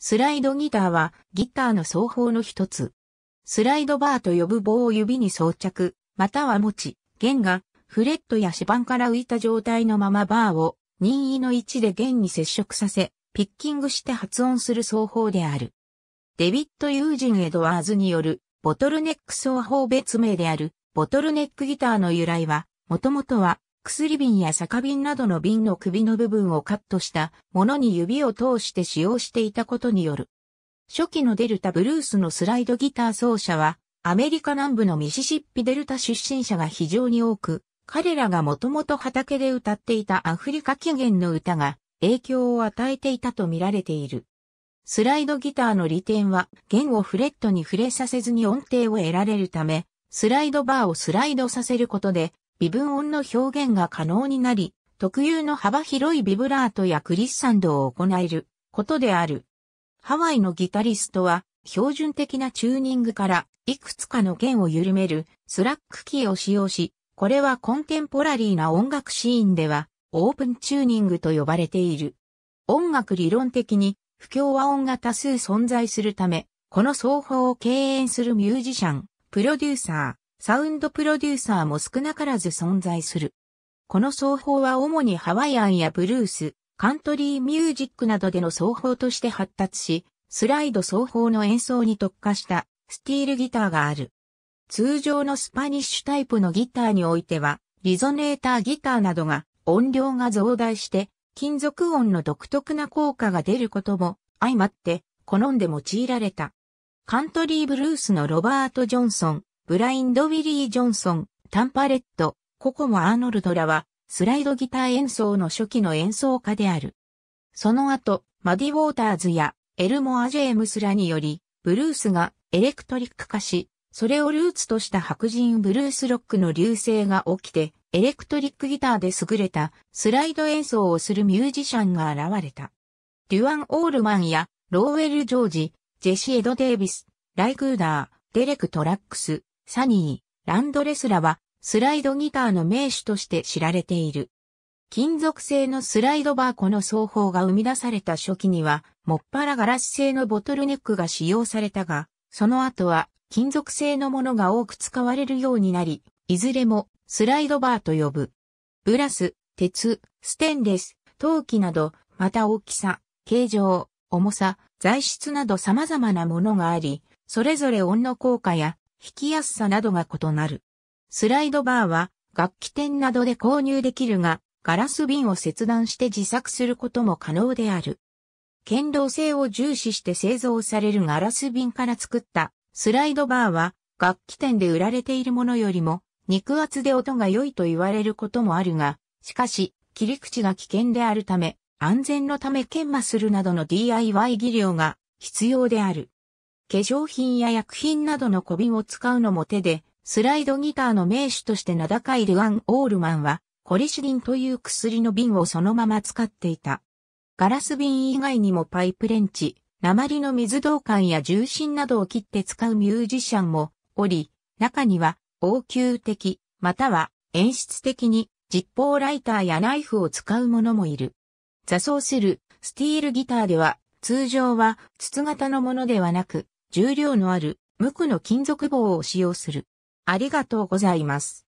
スライドギターはギターの奏法の一つ。スライドバーと呼ぶ棒を指に装着、または持ち、弦がフレットや指板から浮いた状態のままバーを任意の位置で弦に接触させ、ピッキングして発音する奏法である。デビット・ユージン・エドワーズによるボトルネック奏法別名であるボトルネックギターの由来は、もともとは薬瓶や酒瓶などの瓶の首の部分をカットしたものに指を通して使用していたことによる。初期のデルタブルースのスライドギター奏者は、アメリカ南部のミシシッピデルタ出身者が非常に多く、彼らがもともと畑で歌っていたアフリカ起源の歌が影響を与えていたと見られている。スライドギターの利点は弦をフレットに触れさせずに音程を得られるため、スライドバーをスライドさせることで微分音の表現が可能になり、特有の幅広いビブラートやクリッサンドを行えることである。ハワイのギタリストは標準的なチューニングからいくつかの弦を緩めるスラックキーを使用し、これはコンテンポラリーな音楽シーンではオープンチューニングと呼ばれている。音楽理論的に不協和音が多数存在するため、この奏法を敬遠するミュージシャン、プロデューサー、サウンドプロデューサーも少なからず存在する。この奏法は主にハワイアンやブルース、カントリーミュージックなどでの奏法として発達し、スライド奏法の演奏に特化したスティールギターがある。通常のスパニッシュタイプのギターにおいては、リゾネーターギターなどが音量が増大して金属音の独特な効果が出ることも相まって好んで用いられた。カントリーブルースのロバート・ジョンソン、ブラインド・ウィリー・ジョンソン、タンパレット、ココモ・アーノルドらは、スライドギター演奏の初期の演奏家である。その後、マディ・ウォーターズやエルモア・ジェームスらにより、ブルースがエレクトリック化し、それをルーツとした白人ブルースロックの流星が起きて、エレクトリックギターで優れたスライド演奏をするミュージシャンが現れた。デュアン・オールマンやローウェル・ジョージ、ジェシ・エド・デイビス、ライ・クーダー、デレク・トラックス、サニー、ランドレスラはスライドギターの名手として知られている。金属製のスライドバーこの奏法が生み出された初期には、もっぱらガラス製のボトルネックが使用されたが、その後は金属製のものが多く使われるようになり、いずれもスライドバーと呼ぶ。ブラス、鉄、ステンレス、陶器など、また大きさ、形状、重さ、材質など様々なものがあり、それぞれ音の効果や弾きやすさなどが異なる。スライドバーは楽器店などで購入できるが、ガラス瓶を切断して自作することも可能である。剣道性を重視して製造されるガラス瓶から作ったスライドバーは楽器店で売られているものよりも肉厚で音が良いと言われることもあるが、しかし切り口が危険であるため安全のため研磨するなどの DIY 技量が必要である。化粧品や薬品などの小瓶を使うのも手で、スライドギターの名手として名高いルアン・オールマンは、コリシリンという薬の瓶をそのまま使っていた。ガラス瓶以外にもパイプレンチ、鉛の水道管や重心などを切って使うミュージシャンもおり、中には応急的、または演出的に実砲ライターやナイフを使う者もいる。座奏するスティールギターでは通常は筒型のものではなく重量のある無垢の金属棒を使用する。ありがとうございます。